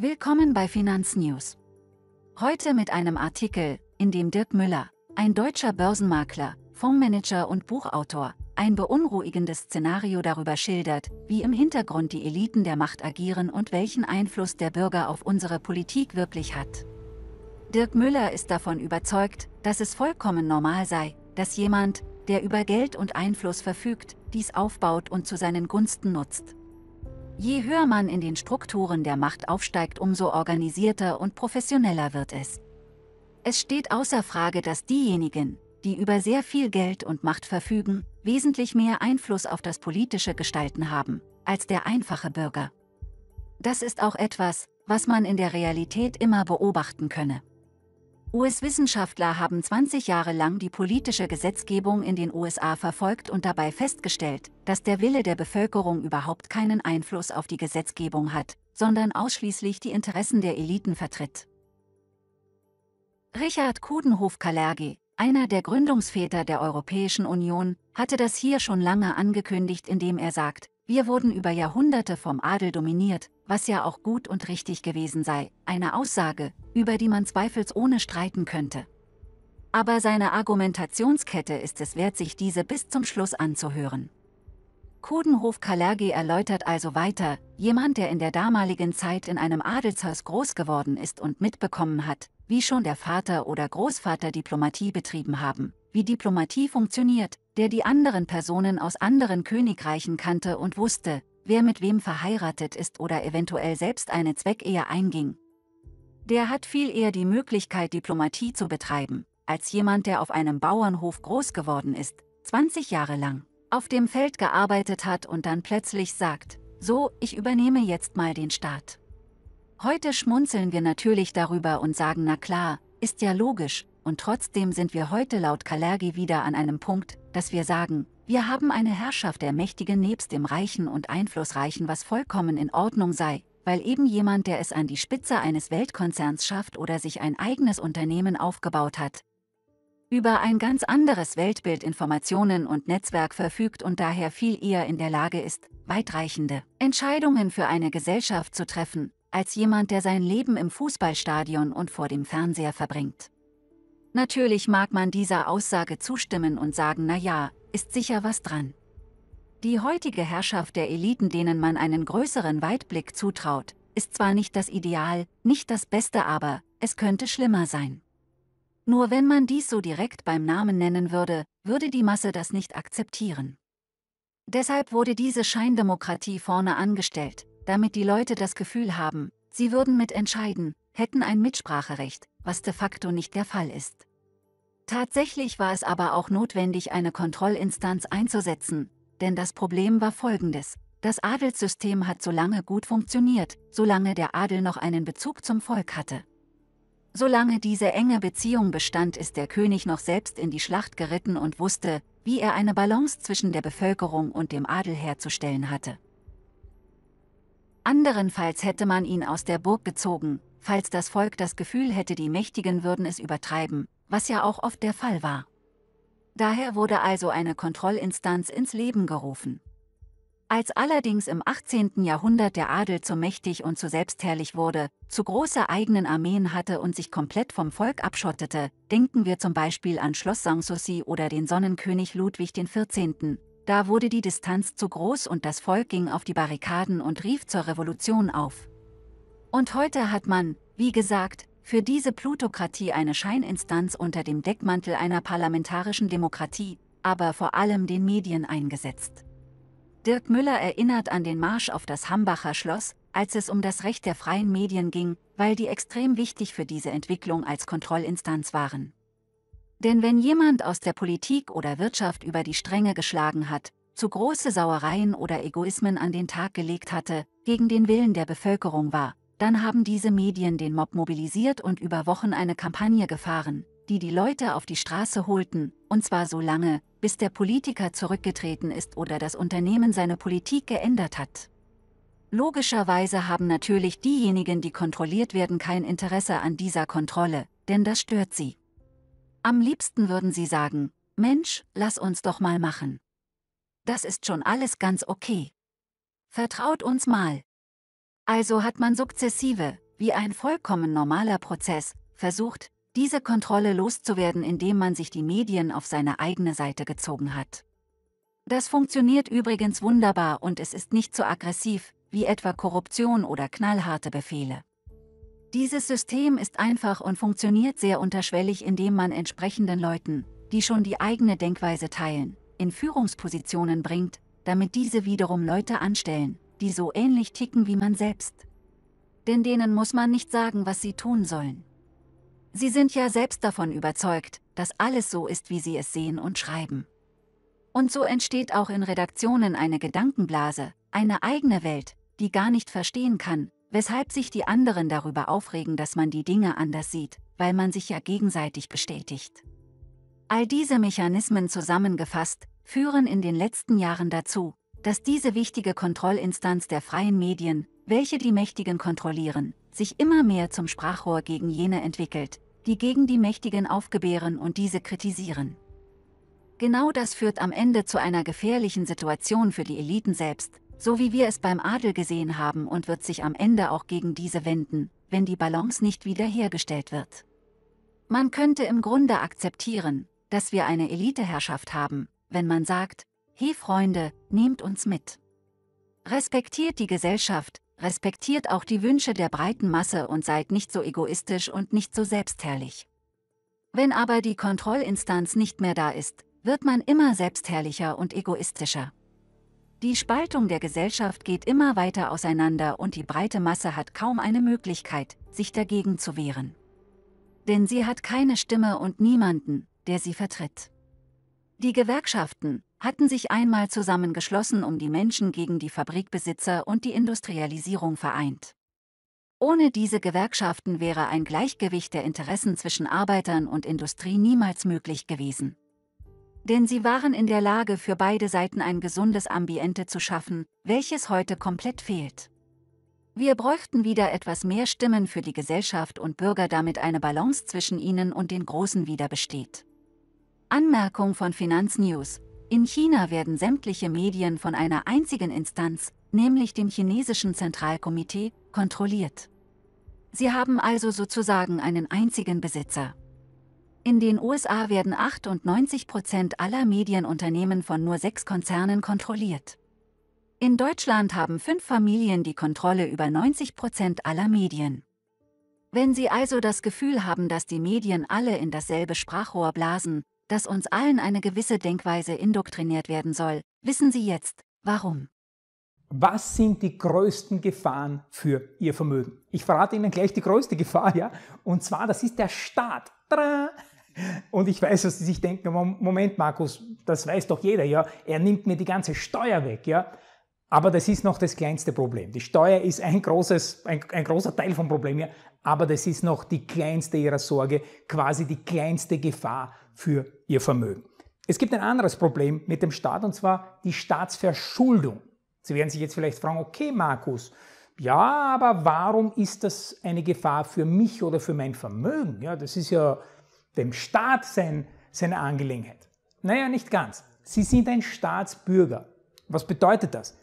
Willkommen bei Finanznews. Heute mit einem Artikel, in dem Dirk Müller, ein deutscher Börsenmakler, Fondsmanager und Buchautor, ein beunruhigendes Szenario darüber schildert, wie im Hintergrund die Eliten der Macht agieren und welchen Einfluss der Bürger auf unsere Politik wirklich hat. Dirk Müller ist davon überzeugt, dass es vollkommen normal sei, dass jemand, der über Geld und Einfluss verfügt, dies aufbaut und zu seinen Gunsten nutzt. Je höher man in den Strukturen der Macht aufsteigt, umso organisierter und professioneller wird es. Es steht außer Frage, dass diejenigen, die über sehr viel Geld und Macht verfügen, wesentlich mehr Einfluss auf das politische Gestalten haben, als der einfache Bürger. Das ist auch etwas, was man in der Realität immer beobachten könne. US-Wissenschaftler haben 20 Jahre lang die politische Gesetzgebung in den USA verfolgt und dabei festgestellt, dass der Wille der Bevölkerung überhaupt keinen Einfluss auf die Gesetzgebung hat, sondern ausschließlich die Interessen der Eliten vertritt. Richard Kudenhof-Kalergi, einer der Gründungsväter der Europäischen Union, hatte das hier schon lange angekündigt, indem er sagt, wir wurden über Jahrhunderte vom Adel dominiert, was ja auch gut und richtig gewesen sei, eine Aussage, über die man zweifelsohne streiten könnte. Aber seine Argumentationskette ist es wert, sich diese bis zum Schluss anzuhören. Kodenhof-Kalergi erläutert also weiter, jemand, der in der damaligen Zeit in einem Adelshaus groß geworden ist und mitbekommen hat, wie schon der Vater oder Großvater Diplomatie betrieben haben, wie Diplomatie funktioniert, der die anderen Personen aus anderen Königreichen kannte und wusste, wer mit wem verheiratet ist oder eventuell selbst eine Zweckehe einging. Der hat viel eher die Möglichkeit, Diplomatie zu betreiben, als jemand, der auf einem Bauernhof groß geworden ist, 20 Jahre lang, auf dem Feld gearbeitet hat und dann plötzlich sagt, so, ich übernehme jetzt mal den Staat. Heute schmunzeln wir natürlich darüber und sagen, na klar, ist ja logisch, und trotzdem sind wir heute laut Kalergi wieder an einem Punkt, dass wir sagen, wir haben eine Herrschaft der Mächtigen nebst dem Reichen und Einflussreichen, was vollkommen in Ordnung sei, weil eben jemand, der es an die Spitze eines Weltkonzerns schafft oder sich ein eigenes Unternehmen aufgebaut hat, über ein ganz anderes Weltbild Informationen und Netzwerk verfügt und daher viel eher in der Lage ist, weitreichende Entscheidungen für eine Gesellschaft zu treffen, als jemand, der sein Leben im Fußballstadion und vor dem Fernseher verbringt. Natürlich mag man dieser Aussage zustimmen und sagen, na ja, ist sicher was dran. Die heutige Herrschaft der Eliten, denen man einen größeren Weitblick zutraut, ist zwar nicht das Ideal, nicht das Beste, aber es könnte schlimmer sein. Nur wenn man dies so direkt beim Namen nennen würde, würde die Masse das nicht akzeptieren. Deshalb wurde diese Scheindemokratie vorne angestellt, damit die Leute das Gefühl haben, sie würden mitentscheiden, hätten ein Mitspracherecht, was de facto nicht der Fall ist. Tatsächlich war es aber auch notwendig, eine Kontrollinstanz einzusetzen, denn das Problem war folgendes. Das Adelssystem hat so lange gut funktioniert, solange der Adel noch einen Bezug zum Volk hatte. Solange diese enge Beziehung bestand, ist der König noch selbst in die Schlacht geritten und wusste, wie er eine Balance zwischen der Bevölkerung und dem Adel herzustellen hatte. Anderenfalls hätte man ihn aus der Burg gezogen, falls das Volk das Gefühl hätte, die Mächtigen würden es übertreiben, was ja auch oft der Fall war. Daher wurde also eine Kontrollinstanz ins Leben gerufen. Als allerdings im 18. Jahrhundert der Adel zu mächtig und zu selbstherrlich wurde, zu große eigenen Armeen hatte und sich komplett vom Volk abschottete, denken wir zum Beispiel an Schloss Sanssouci oder den Sonnenkönig Ludwig XIV., da wurde die Distanz zu groß und das Volk ging auf die Barrikaden und rief zur Revolution auf. Und heute hat man, wie gesagt, für diese Plutokratie eine Scheininstanz unter dem Deckmantel einer parlamentarischen Demokratie, aber vor allem den Medien eingesetzt. Dirk Müller erinnert an den Marsch auf das Hambacher Schloss, als es um das Recht der freien Medien ging, weil die extrem wichtig für diese Entwicklung als Kontrollinstanz waren. Denn wenn jemand aus der Politik oder Wirtschaft über die Stränge geschlagen hat, zu große Sauereien oder Egoismen an den Tag gelegt hatte, gegen den Willen der Bevölkerung war, dann haben diese Medien den Mob mobilisiert und über Wochen eine Kampagne gefahren, die die Leute auf die Straße holten, und zwar so lange, bis der Politiker zurückgetreten ist oder das Unternehmen seine Politik geändert hat. Logischerweise haben natürlich diejenigen, die kontrolliert werden, kein Interesse an dieser Kontrolle, denn das stört sie. Am liebsten würden sie sagen, Mensch, lass uns doch mal machen. Das ist schon alles ganz okay. Vertraut uns mal. Also hat man sukzessive, wie ein vollkommen normaler Prozess, versucht, diese Kontrolle loszuwerden, indem man sich die Medien auf seine eigene Seite gezogen hat. Das funktioniert übrigens wunderbar und es ist nicht so aggressiv, wie etwa Korruption oder knallharte Befehle. Dieses System ist einfach und funktioniert sehr unterschwellig, indem man entsprechenden Leuten, die schon die eigene Denkweise teilen, in Führungspositionen bringt, damit diese wiederum Leute anstellen, die so ähnlich ticken wie man selbst. Denn denen muss man nicht sagen, was sie tun sollen. Sie sind ja selbst davon überzeugt, dass alles so ist, wie sie es sehen und schreiben. Und so entsteht auch in Redaktionen eine Gedankenblase, eine eigene Welt, die gar nicht verstehen kann, weshalb sich die anderen darüber aufregen, dass man die Dinge anders sieht, weil man sich ja gegenseitig bestätigt. All diese Mechanismen zusammengefasst führen in den letzten Jahren dazu, dass diese wichtige Kontrollinstanz der freien Medien, welche die Mächtigen kontrollieren, sich immer mehr zum Sprachrohr gegen jene entwickelt, die gegen die Mächtigen aufgebären und diese kritisieren. Genau das führt am Ende zu einer gefährlichen Situation für die Eliten selbst, so wie wir es beim Adel gesehen haben und wird sich am Ende auch gegen diese wenden, wenn die Balance nicht wiederhergestellt wird. Man könnte im Grunde akzeptieren, dass wir eine Eliteherrschaft haben, wenn man sagt, Hey Freunde, nehmt uns mit. Respektiert die Gesellschaft, respektiert auch die Wünsche der breiten Masse und seid nicht so egoistisch und nicht so selbstherrlich. Wenn aber die Kontrollinstanz nicht mehr da ist, wird man immer selbstherrlicher und egoistischer. Die Spaltung der Gesellschaft geht immer weiter auseinander und die breite Masse hat kaum eine Möglichkeit, sich dagegen zu wehren. Denn sie hat keine Stimme und niemanden, der sie vertritt. Die Gewerkschaften hatten sich einmal zusammengeschlossen, um die Menschen gegen die Fabrikbesitzer und die Industrialisierung vereint. Ohne diese Gewerkschaften wäre ein Gleichgewicht der Interessen zwischen Arbeitern und Industrie niemals möglich gewesen. Denn sie waren in der Lage, für beide Seiten ein gesundes Ambiente zu schaffen, welches heute komplett fehlt. Wir bräuchten wieder etwas mehr Stimmen für die Gesellschaft und Bürger, damit eine Balance zwischen ihnen und den Großen wieder besteht. Anmerkung von Finanznews. In China werden sämtliche Medien von einer einzigen Instanz, nämlich dem chinesischen Zentralkomitee, kontrolliert. Sie haben also sozusagen einen einzigen Besitzer. In den USA werden 98 Prozent aller Medienunternehmen von nur sechs Konzernen kontrolliert. In Deutschland haben fünf Familien die Kontrolle über 90 Prozent aller Medien. Wenn Sie also das Gefühl haben, dass die Medien alle in dasselbe Sprachrohr blasen, dass uns allen eine gewisse Denkweise indoktriniert werden soll, wissen Sie jetzt, warum. Was sind die größten Gefahren für Ihr Vermögen? Ich verrate Ihnen gleich die größte Gefahr, ja? Und zwar, das ist der Staat. Tada! Und ich weiß, was Sie sich denken, Moment Markus, das weiß doch jeder, ja, er nimmt mir die ganze Steuer weg, ja. Aber das ist noch das kleinste Problem. Die Steuer ist ein, großes, ein, ein großer Teil vom Problem, ja, aber das ist noch die kleinste ihrer Sorge, quasi die kleinste Gefahr für ihr Vermögen. Es gibt ein anderes Problem mit dem Staat und zwar die Staatsverschuldung. Sie werden sich jetzt vielleicht fragen, okay Markus, ja, aber warum ist das eine Gefahr für mich oder für mein Vermögen? Ja, das ist ja dem Staat sein, seine Angelegenheit. Naja, nicht ganz. Sie sind ein Staatsbürger. Was bedeutet das?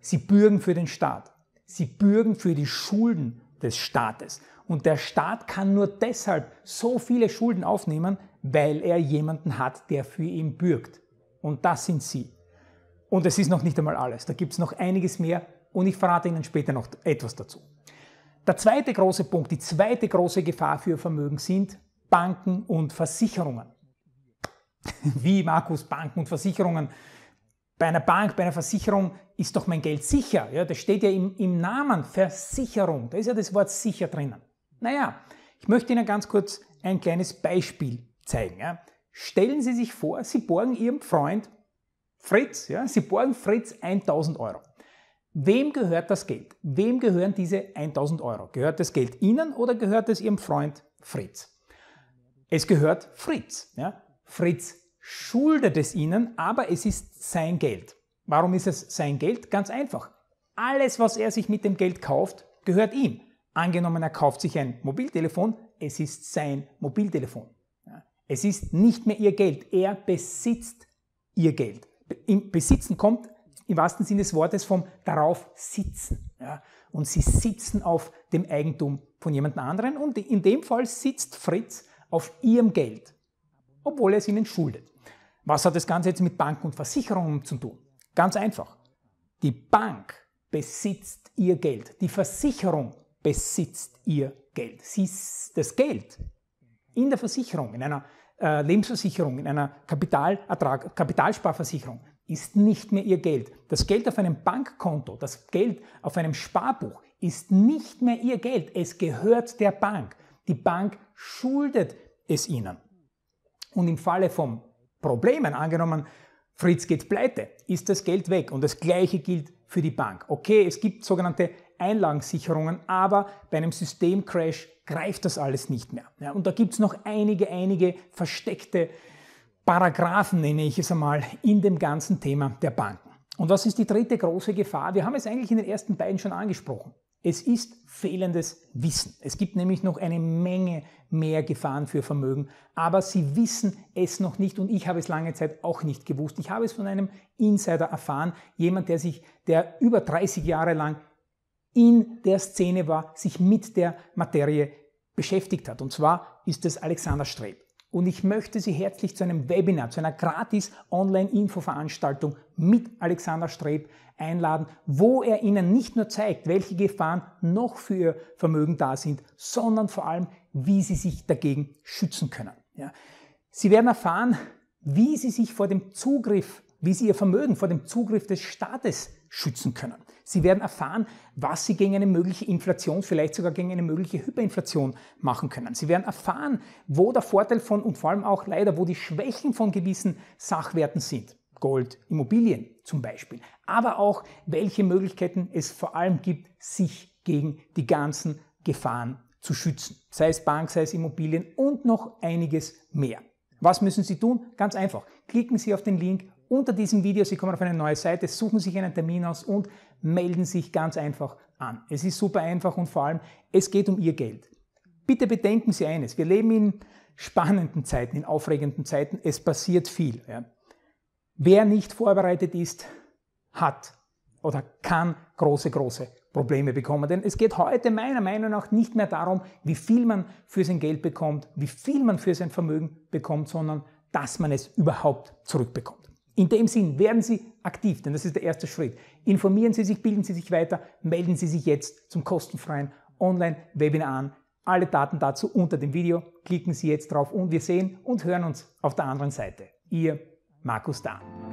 Sie bürgen für den Staat. Sie bürgen für die Schulden des Staates. Und der Staat kann nur deshalb so viele Schulden aufnehmen, weil er jemanden hat, der für ihn bürgt. Und das sind Sie. Und es ist noch nicht einmal alles. Da gibt es noch einiges mehr und ich verrate Ihnen später noch etwas dazu. Der zweite große Punkt, die zweite große Gefahr für Vermögen sind Banken und Versicherungen. Wie Markus, Banken und Versicherungen. Bei einer Bank, bei einer Versicherung ist doch mein Geld sicher. Ja, das steht ja im, im Namen Versicherung. Da ist ja das Wort sicher drinnen. Naja, ich möchte Ihnen ganz kurz ein kleines Beispiel zeigen. Ja. Stellen Sie sich vor, Sie borgen Ihrem Freund Fritz, ja, Sie borgen Fritz 1000 Euro. Wem gehört das Geld? Wem gehören diese 1000 Euro? Gehört das Geld Ihnen oder gehört es Ihrem Freund Fritz? Es gehört Fritz. Ja. Fritz schuldet es Ihnen, aber es ist sein Geld. Warum ist es sein Geld? Ganz einfach. Alles, was er sich mit dem Geld kauft, gehört ihm. Angenommen, er kauft sich ein Mobiltelefon, es ist sein Mobiltelefon. Es ist nicht mehr ihr Geld, er besitzt ihr Geld. Im Besitzen kommt im wahrsten Sinne des Wortes vom darauf sitzen. Und sie sitzen auf dem Eigentum von jemand anderen und in dem Fall sitzt Fritz auf ihrem Geld, obwohl er es ihnen schuldet. Was hat das Ganze jetzt mit Banken und Versicherungen zu tun? Ganz einfach. Die Bank besitzt ihr Geld. Die Versicherung besitzt ihr Geld. Sie, das Geld in der Versicherung, in einer äh, Lebensversicherung, in einer Kapitalertrag, Kapitalsparversicherung ist nicht mehr ihr Geld. Das Geld auf einem Bankkonto, das Geld auf einem Sparbuch ist nicht mehr ihr Geld. Es gehört der Bank. Die Bank schuldet es ihnen. Und im Falle von Problemen, angenommen, Fritz geht pleite, ist das Geld weg. Und das Gleiche gilt für die Bank. Okay, es gibt sogenannte Einlagensicherungen, aber bei einem Systemcrash greift das alles nicht mehr. Ja, und da gibt es noch einige, einige versteckte Paragraphen, nenne ich es einmal, in dem ganzen Thema der Banken. Und was ist die dritte große Gefahr? Wir haben es eigentlich in den ersten beiden schon angesprochen. Es ist fehlendes Wissen. Es gibt nämlich noch eine Menge mehr Gefahren für Vermögen, aber sie wissen es noch nicht und ich habe es lange Zeit auch nicht gewusst. Ich habe es von einem Insider erfahren, jemand, der sich, der über 30 Jahre lang in der Szene war, sich mit der Materie beschäftigt hat. Und zwar ist es Alexander Streb. Und ich möchte Sie herzlich zu einem Webinar, zu einer gratis Online-Info-Veranstaltung mit Alexander Streb einladen, wo er Ihnen nicht nur zeigt, welche Gefahren noch für Ihr Vermögen da sind, sondern vor allem, wie Sie sich dagegen schützen können. Ja. Sie werden erfahren, wie Sie sich vor dem Zugriff, wie Sie Ihr Vermögen vor dem Zugriff des Staates schützen können. Sie werden erfahren, was Sie gegen eine mögliche Inflation, vielleicht sogar gegen eine mögliche Hyperinflation machen können. Sie werden erfahren, wo der Vorteil von und vor allem auch leider, wo die Schwächen von gewissen Sachwerten sind. Gold, Immobilien zum Beispiel. Aber auch, welche Möglichkeiten es vor allem gibt, sich gegen die ganzen Gefahren zu schützen. Sei es Bank, sei es Immobilien und noch einiges mehr. Was müssen Sie tun? Ganz einfach. Klicken Sie auf den Link unter diesem Video. Sie kommen auf eine neue Seite, suchen sich einen Termin aus und melden sich ganz einfach an. Es ist super einfach und vor allem, es geht um Ihr Geld. Bitte bedenken Sie eines, wir leben in spannenden Zeiten, in aufregenden Zeiten, es passiert viel. Ja. Wer nicht vorbereitet ist, hat oder kann große, große Probleme bekommen. Denn es geht heute meiner Meinung nach nicht mehr darum, wie viel man für sein Geld bekommt, wie viel man für sein Vermögen bekommt, sondern dass man es überhaupt zurückbekommt. In dem Sinn, werden Sie aktiv, denn das ist der erste Schritt. Informieren Sie sich, bilden Sie sich weiter, melden Sie sich jetzt zum kostenfreien Online-Webinar an. Alle Daten dazu unter dem Video. Klicken Sie jetzt drauf und wir sehen und hören uns auf der anderen Seite. Ihr Markus Dahn.